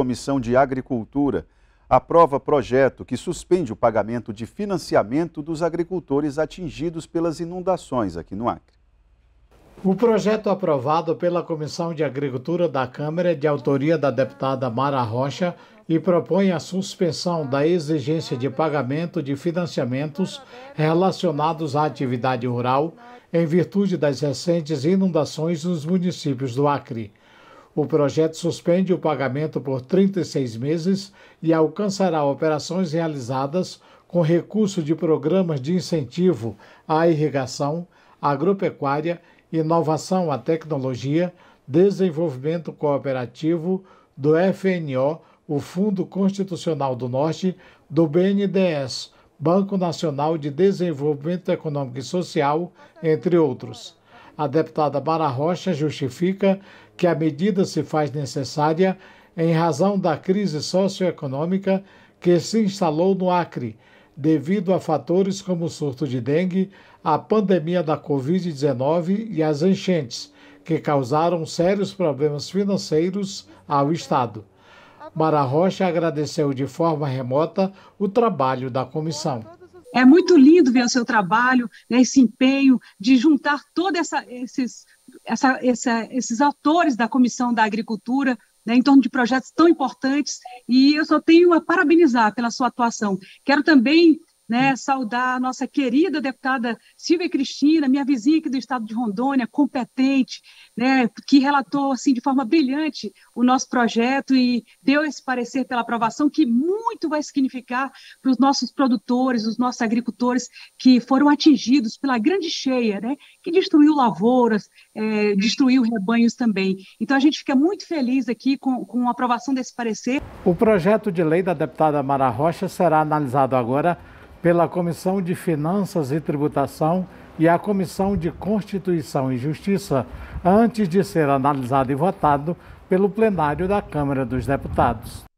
Comissão de Agricultura aprova projeto que suspende o pagamento de financiamento dos agricultores atingidos pelas inundações aqui no Acre. O projeto aprovado pela Comissão de Agricultura da Câmara é de autoria da deputada Mara Rocha e propõe a suspensão da exigência de pagamento de financiamentos relacionados à atividade rural em virtude das recentes inundações nos municípios do Acre. O projeto suspende o pagamento por 36 meses e alcançará operações realizadas com recurso de programas de incentivo à irrigação, agropecuária, inovação à tecnologia, desenvolvimento cooperativo do FNO, o Fundo Constitucional do Norte, do BNDES, Banco Nacional de Desenvolvimento Econômico e Social, entre outros a deputada Mara Rocha justifica que a medida se faz necessária em razão da crise socioeconômica que se instalou no Acre, devido a fatores como o surto de dengue, a pandemia da Covid-19 e as enchentes, que causaram sérios problemas financeiros ao Estado. Mara Rocha agradeceu de forma remota o trabalho da comissão. É muito lindo ver o seu trabalho, né, esse empenho de juntar todos esses, essa, essa, esses atores da Comissão da Agricultura né, em torno de projetos tão importantes. E eu só tenho a parabenizar pela sua atuação. Quero também né, saudar a nossa querida deputada Silvia Cristina, minha vizinha aqui do estado de Rondônia, competente, né, que relatou assim de forma brilhante o nosso projeto e deu esse parecer pela aprovação que muito vai significar para os nossos produtores, os nossos agricultores que foram atingidos pela grande cheia, né, que destruiu lavouras, é, destruiu rebanhos também. Então a gente fica muito feliz aqui com, com a aprovação desse parecer. O projeto de lei da deputada Mara Rocha será analisado agora pela Comissão de Finanças e Tributação e a Comissão de Constituição e Justiça, antes de ser analisado e votado pelo plenário da Câmara dos Deputados.